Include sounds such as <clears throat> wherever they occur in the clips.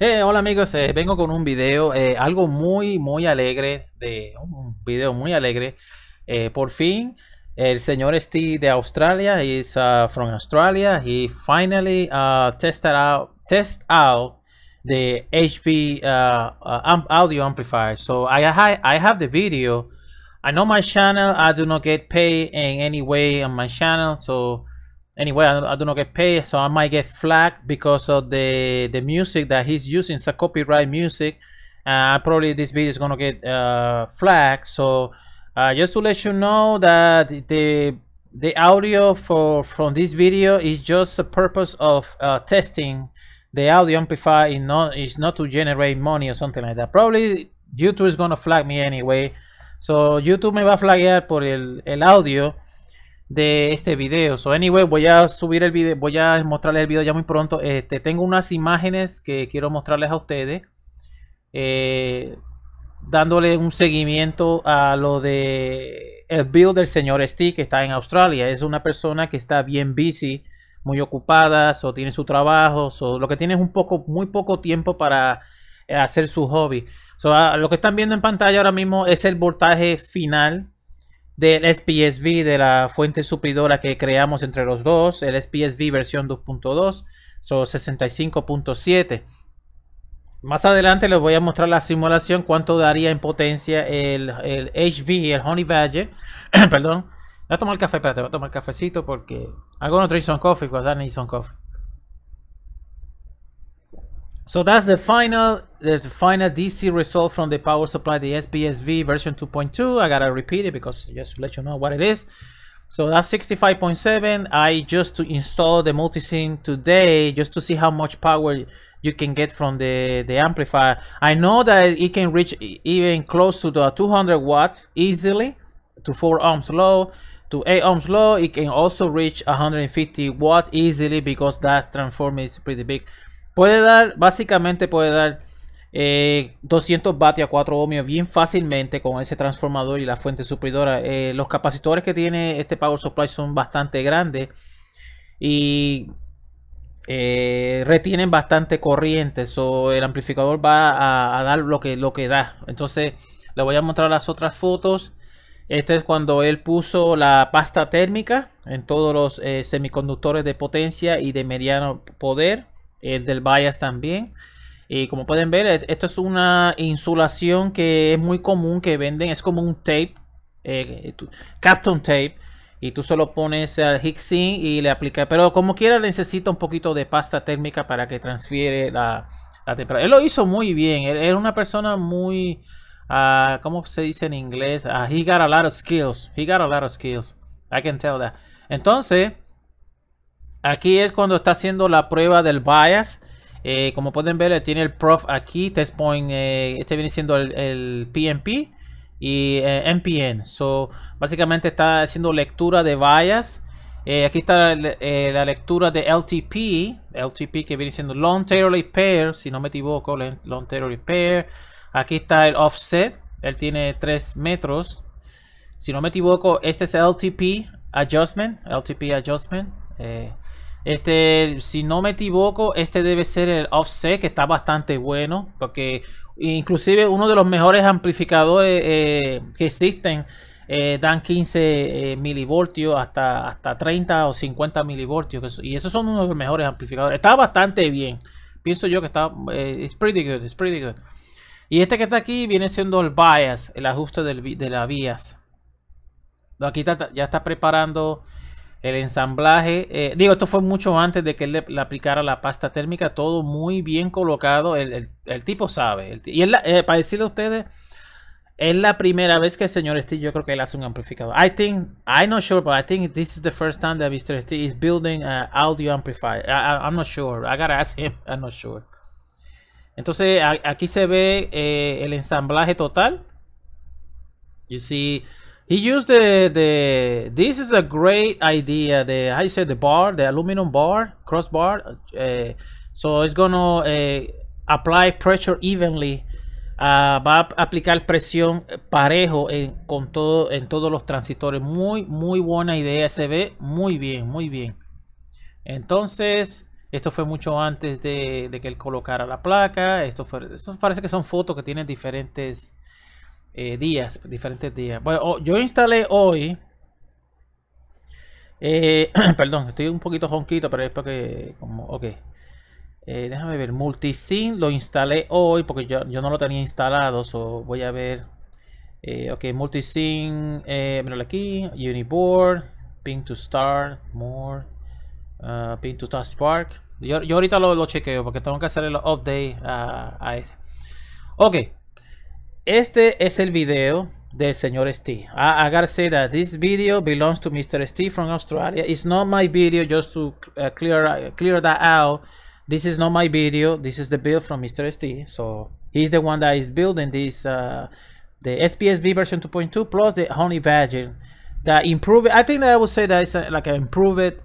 Eh, hola amigos, eh, vengo con un video, eh, algo muy, muy alegre, de, un video muy alegre. por fin, el señor Steve de Australia, is uh, from Australia, he finally uh, tested out, test out the HP uh, uh, audio amplifier. So I, I have the video. I know my channel, I do not get paid in any way on my channel, so... anyway I, I do not get paid so i might get flagged because of the the music that he's using it's a copyright music uh, probably this video is gonna get uh, flagged so uh, just to let you know that the the audio for from this video is just the purpose of uh, testing the audio amplifier is not is not to generate money or something like that probably youtube is gonna flag me anyway so youtube me va a flaggear por el, el audio de este video. So anyway, voy a subir el video, voy a mostrarles el video ya muy pronto. Este, tengo unas imágenes que quiero mostrarles a ustedes. Eh, dándole un seguimiento a lo de el build del señor Steve que está en Australia. Es una persona que está bien busy, muy ocupada, o tiene su trabajo, o lo que tiene es un poco, muy poco tiempo para eh, hacer su hobby. lo que están viendo en pantalla ahora mismo es el voltaje final del SPSV, de la fuente supridora que creamos entre los dos, el SPSV versión 2.2, son 65.7. Más adelante les voy a mostrar la simulación, cuánto daría en potencia el, el HV, el Honey Badger, <clears throat> perdón, voy a tomar café, espérate, voy a tomar el cafecito porque hago un drink some coffee because pues, coffee. So that's the final the final DC result from the power supply, the SBSV version 2.2. I gotta repeat it because just to let you know what it is. So that's 65.7. I just to install the multisim today just to see how much power you can get from the, the amplifier. I know that it can reach even close to the 200 watts easily to 4 ohms low to 8 ohms low it can also reach 150 watt easily because that transformer is pretty big Puede dar, básicamente puede dar 200 eh, vatios a 4 ohmios bien fácilmente con ese transformador y la fuente supridora. Eh, los capacitores que tiene este power supply son bastante grandes y eh, retienen bastante corriente. So, el amplificador va a, dar lo que, lo que da. Entonces, le voy a mostrar las otras fotos. Este es cuando él puso la pasta térmica en todos los semiconductores de potencia y de mediano poder el del bias también. Y como pueden ver, eh, esto es una insulación que es muy común que venden. Es como un tape, eh, eh Captain Tape. Y tú solo pones al Hixin y le aplicas. Pero como quiera necesita un poquito de pasta térmica para que transfiere la, temperatura. Él lo hizo muy bien. era una persona muy... Uh, ¿Cómo se dice en inglés? Ah, he got a lot of skills. He got a lot of skills. I can tell that. Entonces... Aquí es cuando está haciendo la prueba del bias. Eh, como pueden ver, tiene el prof aquí, test point, eh, este viene siendo el, el PMP y NPN. Eh, MPN. So, básicamente está haciendo lectura de bias. aquí está la, lectura de LTP, LTP que viene siendo Long Tail Repair, si no me equivoco, Long Tail Repair. Aquí está el offset, él tiene 3 metros. Si no me equivoco, este es el LTP Adjustment, LTP Adjustment. Este, si no me equivoco, este debe ser el offset, que está bastante bueno, porque inclusive uno de los mejores amplificadores eh, que existen eh, dan 15 eh, milivoltios hasta, hasta 30 o 50 milivoltios, y esos son uno de los mejores amplificadores. Está bastante bien, pienso yo que está, es pretty good, Y este que está aquí viene siendo el bias, el ajuste de la vías Aquí ya está preparando el ensamblaje. Eh, digo, esto fue mucho antes de que él le, aplicara la pasta térmica, todo muy bien colocado. El, el, tipo sabe. y eh, para decirle a ustedes, es la primera vez que el señor Steve, yo creo que él hace un amplificador. I think, I'm not sure, but I think this is the first time that Mr. Steve is building an audio amplifier. I'm not sure. I gotta ask him. I'm not sure. Entonces, aquí se ve eh, el ensamblaje total. You see He used the, this is a great idea. The I said the bar, the aluminum bar, crossbar. Uh, so it's gonna uh, apply pressure evenly. Uh, va a aplicar presión parejo en, con todo, en todos los transistores. Muy, muy buena idea. Se ve muy bien, muy bien. Entonces, esto fue mucho antes de, que él colocara la placa. Esto, fue, esto parece que son fotos que tienen diferentes eh, días, diferentes días. Bueno, oh, yo instalé hoy. Eh, <clears throat> perdón, estoy un poquito jonquito, pero es porque. Como, ok. Eh, déjame ver. multisync lo instalé hoy porque yo, no lo tenía instalado. So voy a ver. ok, multisync Eh, aquí. Uniboard. Ping to start. More. pin uh, ping to start Spark. Yo, ahorita lo, lo, chequeo porque tengo que hacerle los update a ese. Ok. Este es el video del señor Steve. I, ah, I, gotta say that this video belongs to Mr. Steve from Australia. It's not my video, just to uh, clear uh, clear that out. This is not my video. This is the build from Mr. Steve. So he's the one that is building this, uh, the SPSV version 2.2 plus the Honey Badger that improved. I think that I would say that it's a, like an improved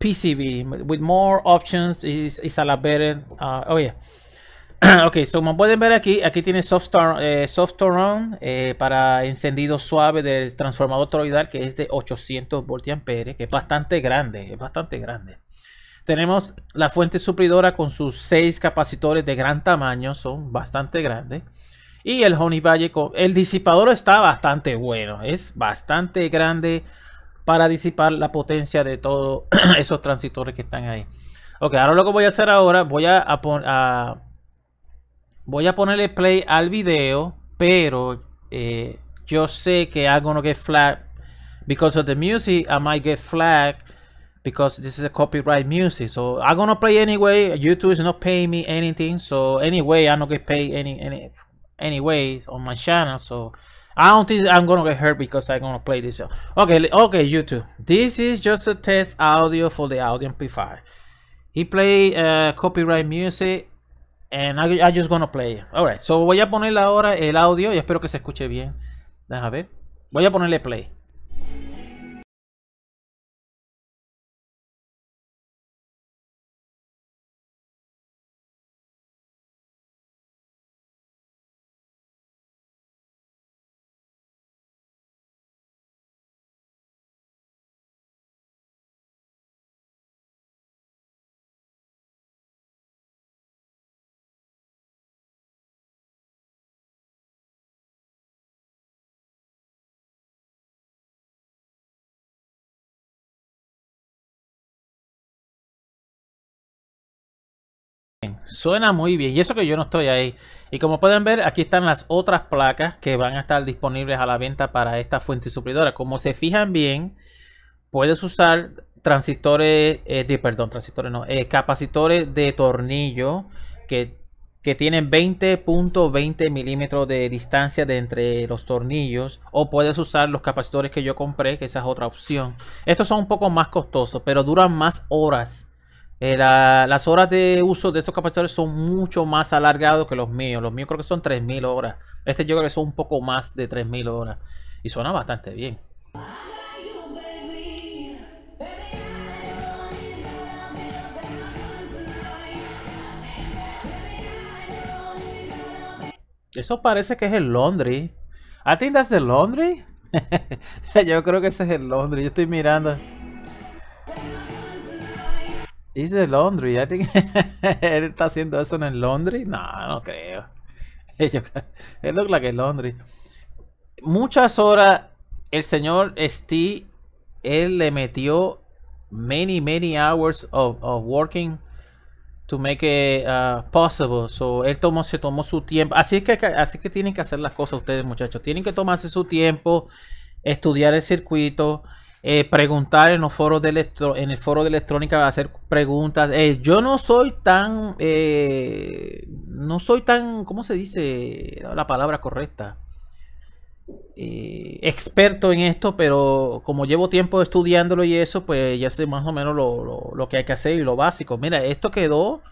PCB with more options. It's, it's a lot better. Uh, oh yeah. <clears throat> ok, como pueden ver aquí, aquí tiene soft, Run eh, eh, para encendido suave del transformador toroidal que es de 800 voltiamperes, que es bastante grande, es bastante grande. Tenemos la fuente supridora con sus 6 capacitores de gran tamaño, son bastante grandes. Y el Honey Valley, con, el disipador está bastante bueno, es bastante grande para disipar la potencia de todos <clears throat> esos transistores que están ahí. Ok, ahora lo que voy a hacer ahora, voy a, poner... a Voy a ponerle play al video, pero eh, yo sé que I'm gonna get flagged because of the music. I might get flagged because this is a copyright music. So I'm gonna play anyway. YouTube is not paying me anything, so anyway, I don't get paid any any anyways on my channel. So I don't think I'm gonna get hurt because I'm gonna play this. Okay, okay, YouTube. This is just a test audio for the audio amplifier. He play uh, copyright music And I, I just gonna play. Alright, so voy a ponerle ahora el audio y espero que se escuche bien. Deja ver. Voy a ponerle play. Suena muy bien. Y eso que yo no estoy ahí. Y como pueden ver, aquí están las otras placas que van a estar disponibles a la venta para esta fuente suplidora. Como se fijan bien, puedes usar transistores, eh, de, perdón, transistores no, eh, capacitores de tornillo que, que tienen 20.20 milímetros de distancia de entre los tornillos. O puedes usar los capacitores que yo compré, que esa es otra opción. Estos son un poco más costosos, pero duran más horas eh, las horas de uso de estos capacitores son mucho más alargados que los míos. Los míos creo que son 3.000 horas. Este yo creo que son un poco más de 3.000 horas. Y suena bastante bien. Eso parece que es el laundry. ¿A ti de el laundry? <laughs> yo creo que ese es el laundry. Yo estoy mirando. ¿Es de laundry. <laughs> él está haciendo eso en el laundry. No, no creo. <laughs> Él look que el laundry. Muchas horas el señor Steve, él le metió many, many hours of, of working to make it uh, possible. So, él tomó, se tomó su tiempo. Así que, así que tienen que hacer las cosas ustedes, muchachos. Tienen que tomarse su tiempo, estudiar el circuito. Eh, preguntar en los foros de electro en el foro de electrónica hacer preguntas eh, yo no soy tan eh, no soy tan cómo se dice la palabra correcta experto en esto pero como llevo tiempo estudiándolo y eso pues ya sé más o menos lo, que hay que hacer y lo básico mira esto quedó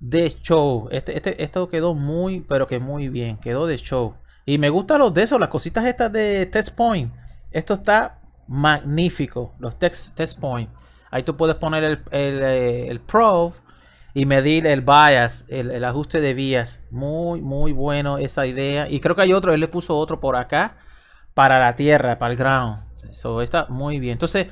de show este, este, esto quedó muy pero que muy bien quedó de show y me gustan los de esos las cositas estas de test point esto está magnífico. Los test, test points. Ahí tú puedes poner el, el, eh, probe y medir el bias, el, ajuste de vías. Muy, muy bueno esa idea. Y creo que hay otro, él le puso otro por acá para la tierra, para el ground. Eso está muy bien. Entonces,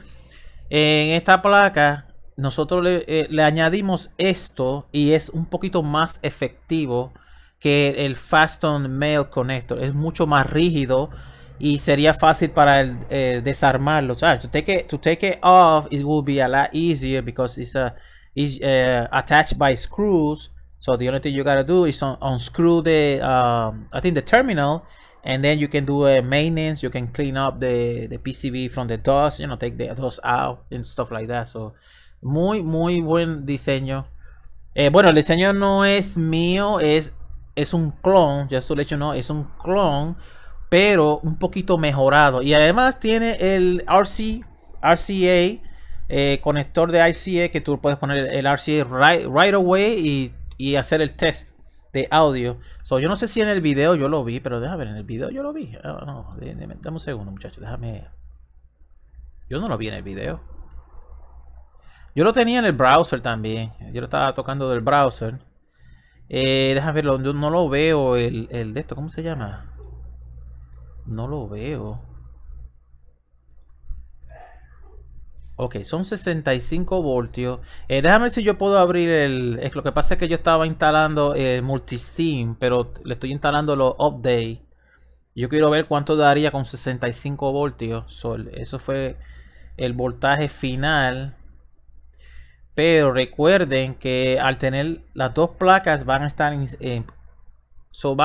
en esta placa, nosotros le, eh, le, añadimos esto y es un poquito más efectivo que el Faston Mail Connector. Es mucho más rígido y sería fácil para el, eh, desarmarlo. So, to take it to take it off, it will be a lot easier because it's a eh, attached by screws. So the only thing you gotta do is unscrew the um, I think the terminal, and then you can do a maintenance. You can clean up the the PCB from the dust. You know, take the dust out and stuff like that. So muy muy buen diseño. Eh, bueno, el diseño no es mío, es es un clon. just to let you know, es un clon pero un poquito mejorado. Y además tiene el RCA, eh, conector de ICA que tú puedes poner el RCA right, away y, hacer el test de audio. So, yo no sé si en el video yo lo vi, pero déjame ver, en el video yo lo vi. Ah, dame un segundo, muchachos, déjame. Yo no lo vi en el video. Yo lo tenía en el browser también. Yo lo estaba tocando del browser. Eh, déjame verlo, yo no lo veo el, el de esto, ¿cómo se llama? No lo veo. Ok, son 65 voltios. Eh, déjame ver si yo puedo abrir el... es lo que pasa es que yo estaba instalando el multisim, pero le estoy instalando los update. Yo quiero ver cuánto daría con 65 voltios. sol. eso fue el voltaje final. Pero recuerden que al tener las dos placas van a estar en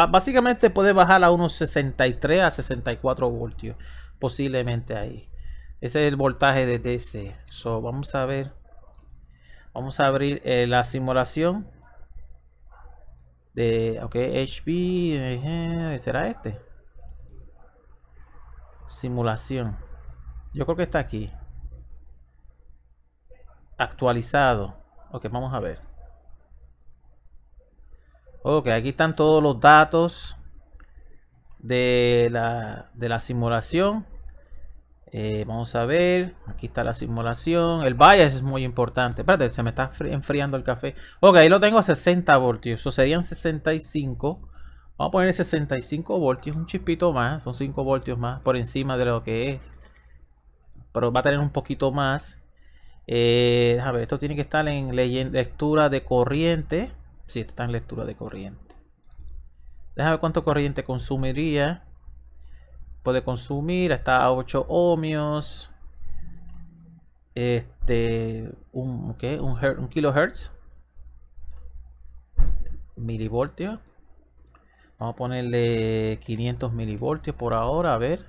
básicamente puede bajar a unos 63 a 64 voltios. Posiblemente ahí. Ese es el voltaje de DC. So, vamos a ver. Vamos a abrir eh, la simulación. De, ok, HP. Eh, ¿Será este? Simulación. Yo creo que está aquí. Actualizado. Ok, vamos a ver. Ok, aquí están todos los datos de la, simulación. Eh, vamos a ver, aquí está la simulación. El bias es muy importante. Espérate, se me está enfriando el café. Ok, ahí lo tengo a 60 voltios. Eso serían 65. Vamos a poner 65 voltios, un chispito más. Son 5 voltios más por encima de lo que es. Pero va a tener un poquito más. Eh, a ver, esto tiene que estar en lectura de corriente si está en lectura de corriente. Déjame ver cuánto corriente consumiría. Puede consumir hasta 8 ohmios. Este. Un, ¿qué? Un, kilohertz. Milivoltios. Vamos a ponerle 500 milivoltios por ahora. A ver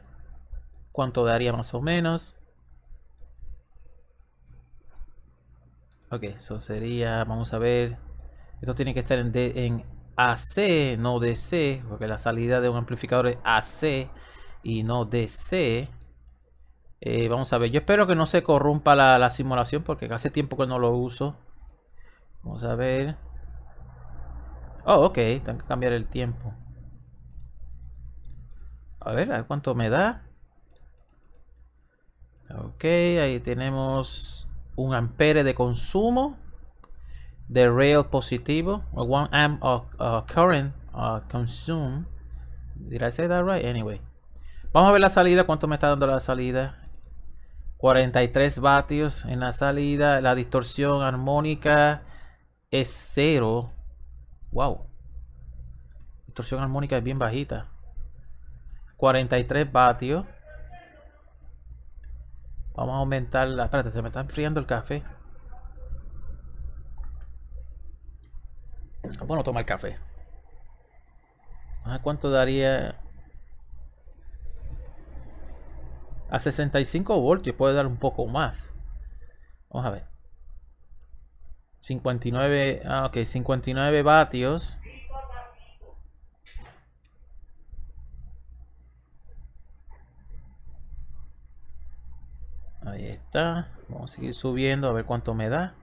cuánto daría más o menos. Ok, eso sería, vamos a ver, esto tiene que estar en, AC, no DC, porque la salida de un amplificador es AC y no DC. Eh, vamos a ver, yo espero que no se corrompa la, la, simulación porque hace tiempo que no lo uso. Vamos a ver. Oh, ok, tengo que cambiar el tiempo. A ver, a ver cuánto me da. Ok, ahí tenemos un ampere de consumo the real positivo or one amp of current uh, consume did I say that right anyway vamos a ver la salida cuánto me está dando la salida 43 vatios en la salida la distorsión armónica es cero wow distorsión armónica es bien bajita 43 vatios vamos a aumentar la espérate se me está enfriando el café Bueno, el café. ¿A ah, cuánto daría? A 65 voltios puede dar un poco más. Vamos a ver. 59, ah, ok, 59 vatios. Ahí está. Vamos a seguir subiendo a ver cuánto me da.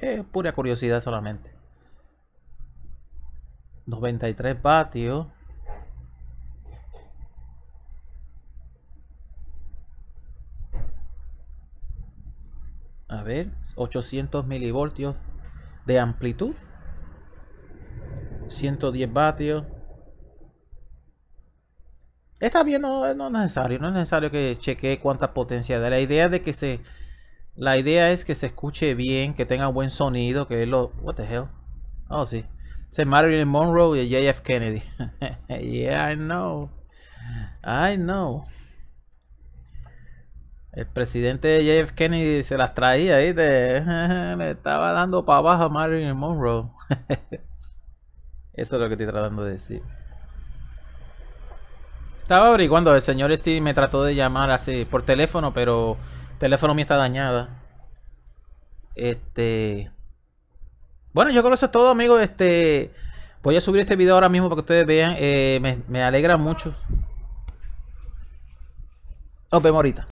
Es eh, pura curiosidad solamente. 93 vatios. A ver, 800 milivoltios de amplitud. 110 vatios. Está bien, no, es necesario, no es necesario que chequee cuánta potencia da. La idea de que se la idea es que se escuche bien, que tenga buen sonido, que lo... What the hell? Oh, sí. Se Marilyn Monroe y JF Kennedy. <laughs> yeah, I know. I know. El presidente JF Kennedy se las traía, ahí, Me <laughs> estaba dando para abajo Marilyn Monroe. <laughs> Eso es lo que estoy tratando de decir. Estaba averiguando, el señor Steve me trató de llamar así por teléfono, pero teléfono mío está dañada. Este. Bueno, yo creo eso es todo, amigos. Este. Voy a subir este video ahora mismo para que ustedes vean. Eh, me, me alegra mucho. Nos vemos ahorita.